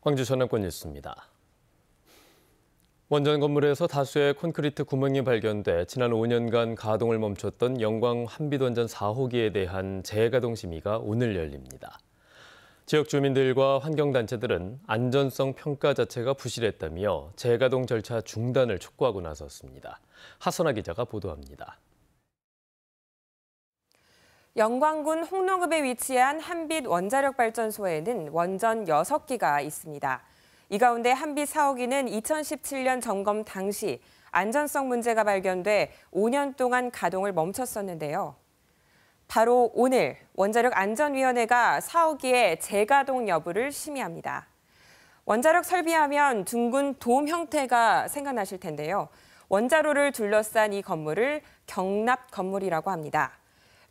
광주 전남권 뉴스입니다. 원전 건물에서 다수의 콘크리트 구멍이 발견돼 지난 5년간 가동을 멈췄던 영광 한빛원전 4호기에 대한 재가동 심의가 오늘 열립니다. 지역 주민들과 환경단체들은 안전성 평가 자체가 부실했다며 재가동 절차 중단을 촉구하고 나섰습니다. 하선아 기자가 보도합니다. 영광군 홍농읍에 위치한 한빛 원자력발전소에는 원전 6기가 있습니다. 이 가운데 한빛 4호기는 2017년 점검 당시 안전성 문제가 발견돼 5년 동안 가동을 멈췄었는데요. 바로 오늘 원자력 안전위원회가 4호기의 재가동 여부를 심의합니다. 원자력 설비하면 둥근 돔 형태가 생각나실 텐데요. 원자로를 둘러싼 이 건물을 경납 건물이라고 합니다.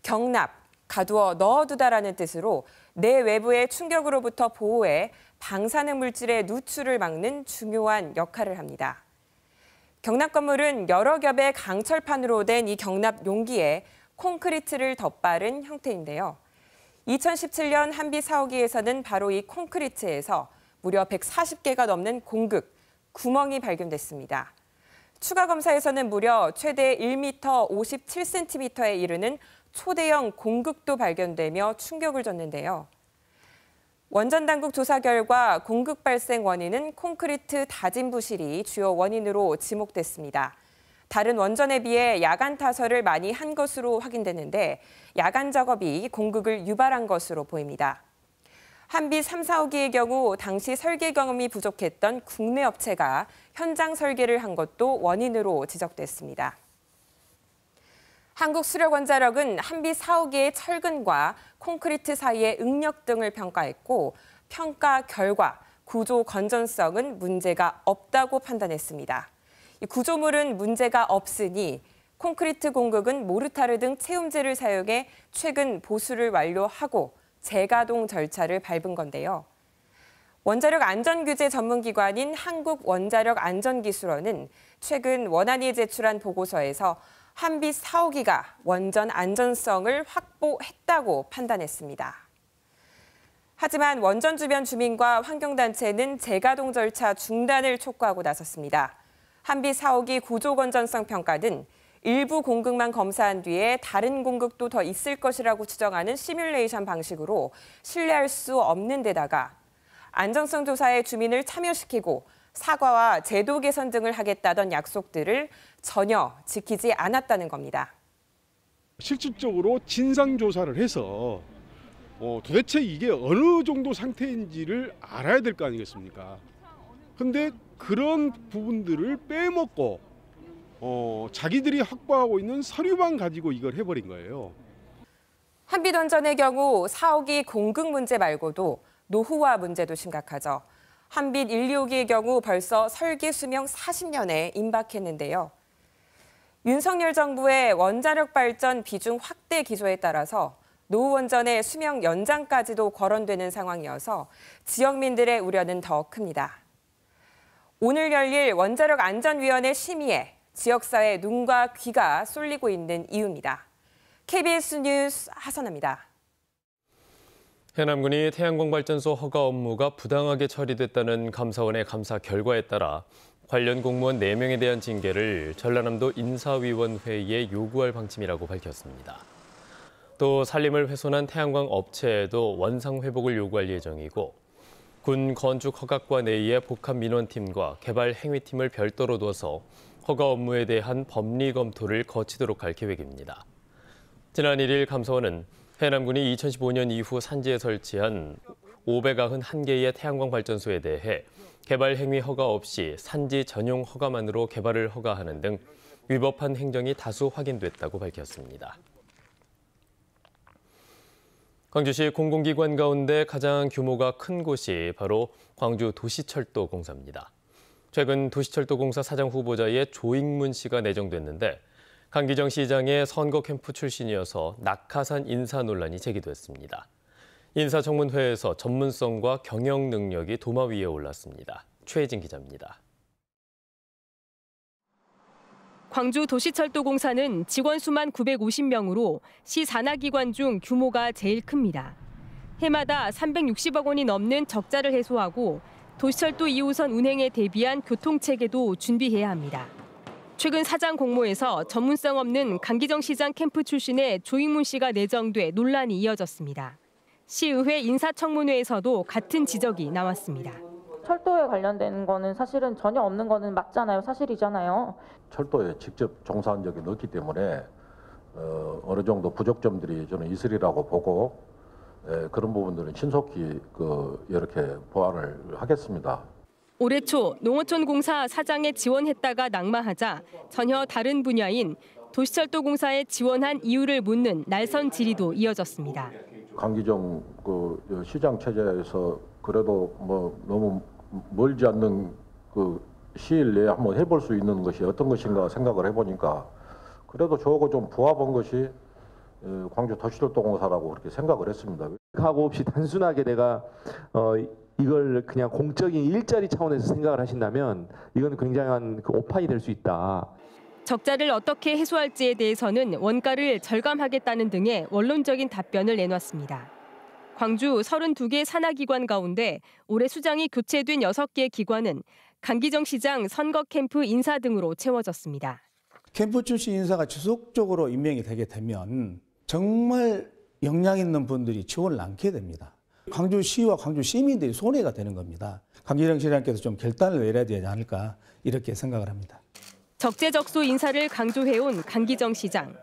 경납, 가두어 넣어두다라는 뜻으로 내 외부의 충격으로부터 보호해 방사능 물질의 누출을 막는 중요한 역할을 합니다. 경납 건물은 여러 겹의 강철판으로 된 이 경납 용기에 콘크리트를 덧바른 형태인데요. 2017년 한비 사오기에서는 바로 이 콘크리트에서 무려 140개가 넘는 공극, 구멍이 발견됐습니다. 추가 검사에서는 무려 최대 1m 57cm에 이르는 초대형 공극도 발견되며 충격을 줬는데요. 원전 당국 조사 결과 공극 발생 원인은 콘크리트 다진 부실이 주요 원인으로 지목됐습니다. 다른 원전에 비해 야간 타설을 많이 한 것으로 확인됐는데 야간 작업이 공극을 유발한 것으로 보입니다. 한비 3, 4호기의 경우 당시 설계 경험이 부족했던 국내 업체가 현장 설계를 한 것도 원인으로 지적됐습니다. 한국수력원자력은 한비 4, 5기의 철근과 콘크리트 사이의 응력 등을 평가했고 평가 결과 구조 건전성은 문제가 없다고 판단했습니다. 구조물은 문제가 없으니 콘크리트 공격은 모르타르 등 채움제를 사용해 최근 보수를 완료하고 재가동 절차를 밟은 건데요. 원자력 안전규제 전문기관인 한국원자력안전기술원은 최근 원안이 제출한 보고서에서 한빛 사오기가 원전 안전성을 확보했다고 판단했습니다. 하지만 원전 주변 주민과 환경단체는 재가동 절차 중단을 촉구하고 나섰습니다. 한빛 사오기 구조 건전성 평가는 일부 공급만 검사한 뒤에 다른 공급도 더 있을 것이라고 추정하는 시뮬레이션 방식으로 신뢰할 수 없는 데다가 안전성 조사에 주민을 참여시키고 사과와 제도 개선 등을 하겠다던 약속들을 전혀 지키지 않았다는 겁니다. 실질적으로 진상 조사를 해서 어, 도대체 이게 어느 정도 상태인지를 알아야 될 거 아니겠습니까? 근데 그런 부분들을 빼먹고 어, 자기들이 확보하고 있는 서류만 가지고 이걸 해버린 거예요. 한비던전의 경우 사옥이 공급 문제 말고도 노후화 문제도 심각하죠. 한빛 1, 2호기의 경우 벌써 설계 수명 40년에 임박했는데요. 윤석열 정부의 원자력 발전 비중 확대 기조에 따라서 노후 원전의 수명 연장까지도 거론되는 상황이어서 지역민들의 우려는 더 큽니다. 오늘 열릴 원자력 안전위원회 심의에 지역사회 눈과 귀가 쏠리고 있는 이유입니다. KBS 뉴스 하선아입니다. 해남군이 태양광발전소 허가 업무가 부당하게 처리됐다는 감사원의 감사 결과에 따라 관련 공무원 4명에 대한 징계를 전라남도 인사위원회에 요구할 방침이라고 밝혔습니다. 또 산림을 훼손한 태양광 업체에도 원상 회복을 요구할 예정이고 군 건축 허가과 내의 복합 민원팀과 개발 행위팀을 별도로 둬서 허가 업무에 대한 법리 검토를 거치도록 할 계획입니다. 지난 1일 감사원은 해남군이 2015년 이후 산지에 설치한 591개의 태양광 발전소에 대해 개발 행위 허가 없이 산지 전용 허가만으로 개발을 허가하는 등 위법한 행정이 다수 확인됐다고 밝혔습니다. 광주시 공공기관 가운데 가장 규모가 큰 곳이 바로 광주 도시철도공사입니다. 최근 도시철도공사 사장 후보자의 조익문 씨가 내정됐는데 강기정 시장의 선거 캠프 출신이어서 낙하산 인사 논란이 제기됐습니다. 인사청문회에서 전문성과 경영 능력이 도마 위에 올랐습니다. 최혜진 기자입니다. 광주 도시철도공사는 직원 수만 950명으로 시 산하기관 중 규모가 제일 큽니다. 해마다 360억 원이 넘는 적자를 해소하고 도시철도 2호선 운행에 대비한 교통체계도 준비해야 합니다. 최근 사장 공모에서 전문성 없는 강기정 시장 캠프 출신의 조인문 씨가 내정돼 논란이 이어졌습니다. 시의회 인사청문회에서도 같은 지적이 나왔습니다. 철도에 관련된 거는 사실은 전혀 없는 거는 맞잖아요. 사실이잖아요. 철도에 직접 종사한 적이 없기 때문에 어, 어느 정도 부족점들이 저는 있으리라고 보고 그런 부분들은 신속히 그, 이렇게 보완을 하겠습니다. 올해 초 농어촌공사 사장에 지원했다가 낙마하자 전혀 다른 분야인 도시철도공사에 지원한 이유를 묻는 날선 질의도 이어졌습니다. 강기정 그 시장 체제에서 그래도 뭐 너무 멀지 않는 그 시일 내에 한번 해볼 수 있는 것이 어떤 것인가 생각을 해보니까 그래도 저하좀 부합한 것이 광주 도시철도공사라고 그렇게 생각을 했습니다. 하고 없이 단순하게 내가 어 이걸 그냥 공적인 일자리 차원에서 생각을 하신다면 이건 굉장한 그 오판이 될 수 있다. 적자를 어떻게 해소할지에 대해서는 원가를 절감하겠다는 등의 원론적인 답변을 내놨습니다. 광주 32개 산하기관 가운데 올해 수장이 교체된 6개 기관은 강기정 시장 선거 캠프 인사 등으로 채워졌습니다. 캠프 출신 인사가 지속적으로 임명이 되게 되면 정말 역량 있는 분들이 지원을 안게 됩니다. 광주시와 광주 시민들이 손해가 되는 겁니다. 강기정 시장께서 좀 결단을 내려야 되지 않을까 이렇게 생각을 합니다. 적재적소 인사를 강조해온 강기정 시장.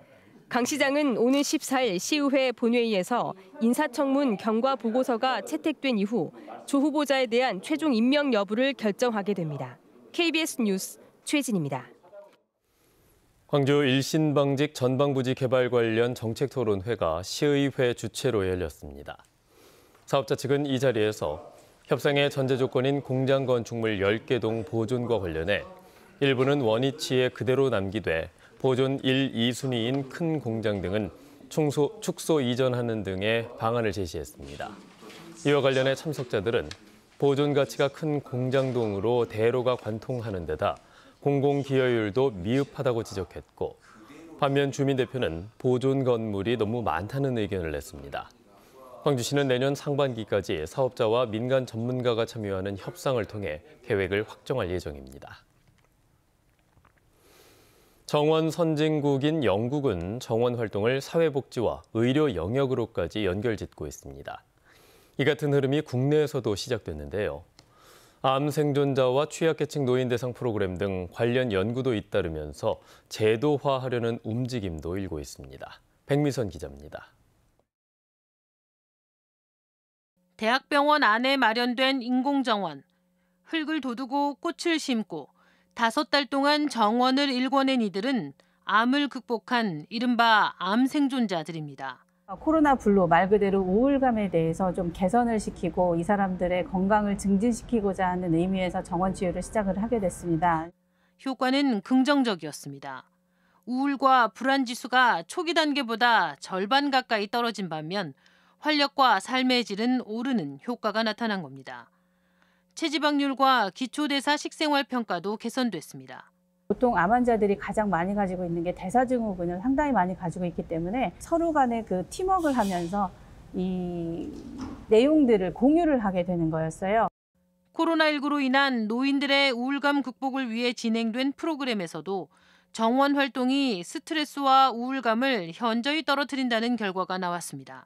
강 시장은 오는 14일 시의회 본회의에서 인사청문 경과 보고서가 채택된 이후 조 후보자에 대한 최종 임명 여부를 결정하게 됩니다. KBS 뉴스 최진입니다. 광주 일신방직 전방부지 개발 관련 정책토론회가 시의회 주최로 열렸습니다. 사업자 측은 이 자리에서 협상의 전제 조건인 공장 건축물 10개 동 보존과 관련해 일부는 원위치에 그대로 남기되 보존 1, 2순위인 큰 공장 등은 총소, 축소 이전하는 등의 방안을 제시했습니다. 이와 관련해 참석자들은 보존 가치가 큰 공장동으로 대로가 관통하는 데다 공공 기여율도 미흡하다고 지적했고 반면 주민 대표는 보존 건물이 너무 많다는 의견을 냈습니다. 황주시는 내년 상반기까지 사업자와 민간 전문가가 참여하는 협상을 통해 계획을 확정할 예정입니다. 정원 선진국인 영국은 정원 활동을 사회복지와 의료 영역으로까지 연결짓고 있습니다. 이 같은 흐름이 국내에서도 시작됐는데요. 암 생존자와 취약계층 노인 대상 프로그램 등 관련 연구도 잇따르면서 제도화하려는 움직임도 일고 있습니다. 백미선 기자입니다. 대학병원 안에 마련된 인공정원, 흙을 도두고 꽃을 심고 다섯 달 동안 정원을 일궈낸 이들은 암을 극복한 이른바 암 생존자들입니다. 코로나 블루 말 그대로 우울감에 대해서 좀 개선을 시키고 이 사람들의 건강을 증진시키고자 하는 의미에서 정원 치유를 시작을 하게 됐습니다. 효과는 긍정적이었습니다. 우울과 불안 지수가 초기 단계보다 절반 가까이 떨어진 반면 활력과 삶의 질은 오르는 효과가 나타난 겁니다. 체지방률과 기초대사 식생활 평가도 개선됐습니다. 보통 암 환자들이 가장 많이 가지고 있는 게 대사증후군을 상당히 많이 가지고 있기 때문에 서로 간에 그 팀워크를 하면서 이 내용들을 공유를 하게 되는 거였어요. 코로나19로 인한 노인들의 우울감 극복을 위해 진행된 프로그램에서도 정원 활동이 스트레스와 우울감을 현저히 떨어뜨린다는 결과가 나왔습니다.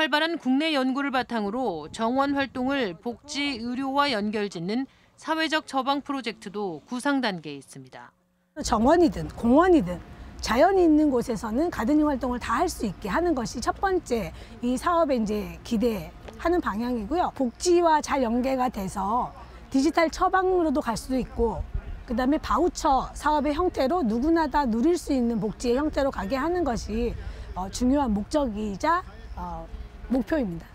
활발한 국내 연구를 바탕으로 정원 활동을 복지, 의료와 연결짓는 사회적 처방 프로젝트도 구상 단계에 있습니다. 정원이든 공원이든 자연이 있는 곳에서는 가드닝 활동을 다 할 수 있게 하는 것이 첫 번째 이 사업의 이제 기대하는 방향이고요. 복지와 잘 연계가 돼서 디지털 처방으로도 갈 수도 있고 그다음에 바우처 사업의 형태로 누구나 다 누릴 수 있는 복지의 형태로 가게 하는 것이 어, 중요한 목적이자 어, 목표입니다.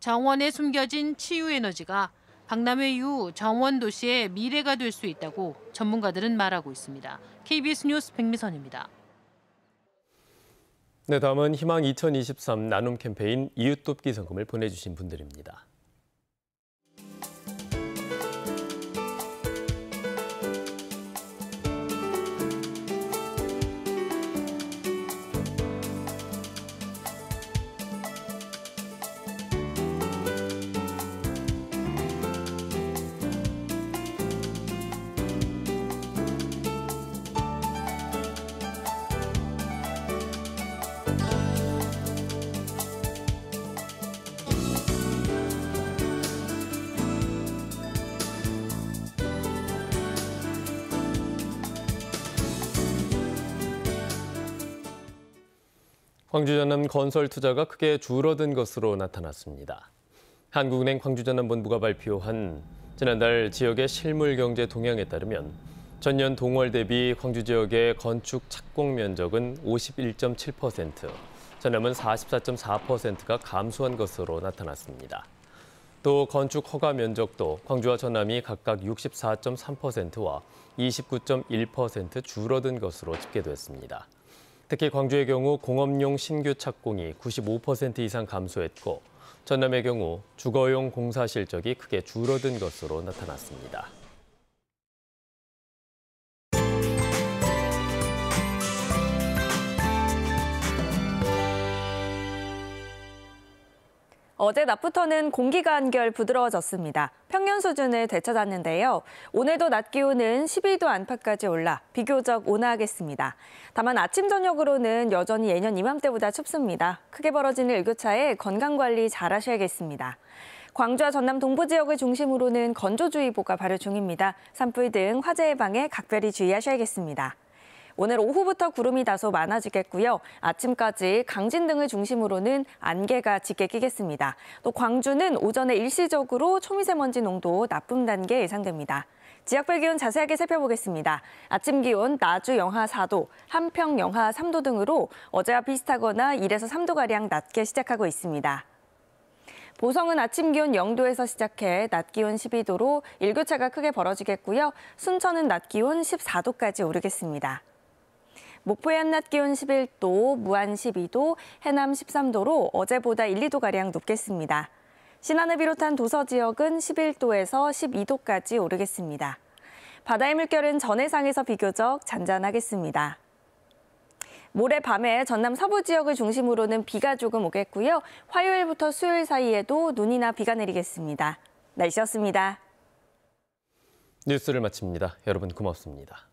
정원에 숨겨진 치유 에너지가 박람회 이후 정원 도시의 미래가 될 수 있다고 전문가들은 말하고 있습니다. KBS 뉴스 백미선입니다. 네, 다음은 희망 2023 나눔 캠페인 이웃돕기 성금을 보내주신 분들입니다. 광주전남 건설 투자가 크게 줄어든 것으로 나타났습니다. 한국은행 광주전남본부가 발표한 지난달 지역의 실물 경제 동향에 따르면 전년 동월 대비 광주 지역의 건축 착공 면적은 51.7%, 전남은 44.4%가 감소한 것으로 나타났습니다. 또 건축 허가 면적도 광주와 전남이 각각 64.3%와 29.1% 줄어든 것으로 집계됐습니다. 특히 광주의 경우 공업용 신규 착공이 95% 이상 감소했고 전남의 경우 주거용 공사 실적이 크게 줄어든 것으로 나타났습니다. 어제 낮부터는 공기가 한결 부드러워졌습니다. 평년 수준을 되찾았는데요. 오늘도 낮 기온은 12도 안팎까지 올라 비교적 온화하겠습니다. 다만 아침 저녁으로는 여전히 예년 이맘때보다 춥습니다. 크게 벌어지는 일교차에 건강관리 잘 하셔야겠습니다. 광주와 전남 동부 지역을 중심으로는 건조주의보가 발효 중입니다. 산불 등 화재 예방에 각별히 주의하셔야겠습니다. 오늘 오후부터 구름이 다소 많아지겠고요. 아침까지 강진 등을 중심으로는 안개가 짙게 끼겠습니다. 또 광주는 오전에 일시적으로 초미세먼지 농도 나쁨 단계 예상됩니다. 지역별 기온 자세하게 살펴보겠습니다. 아침 기온 나주 영하 4도, 함평 영하 3도 등으로 어제와 비슷하거나 1에서 3도가량 낮게 시작하고 있습니다. 보성은 아침 기온 0도에서 시작해 낮 기온 12도로 일교차가 크게 벌어지겠고요. 순천은 낮 기온 14도까지 오르겠습니다. 목포의 한낮 기온 11도, 무안 12도, 해남 13도로 어제보다 1, 2도가량 높겠습니다. 신안을 비롯한 도서 지역은 11도에서 12도까지 오르겠습니다. 바다의 물결은 전해상에서 비교적 잔잔하겠습니다. 모레 밤에 전남 서부 지역을 중심으로는 비가 조금 오겠고요. 화요일부터 수요일 사이에도 눈이나 비가 내리겠습니다. 날씨였습니다. 뉴스를 마칩니다. 여러분 고맙습니다.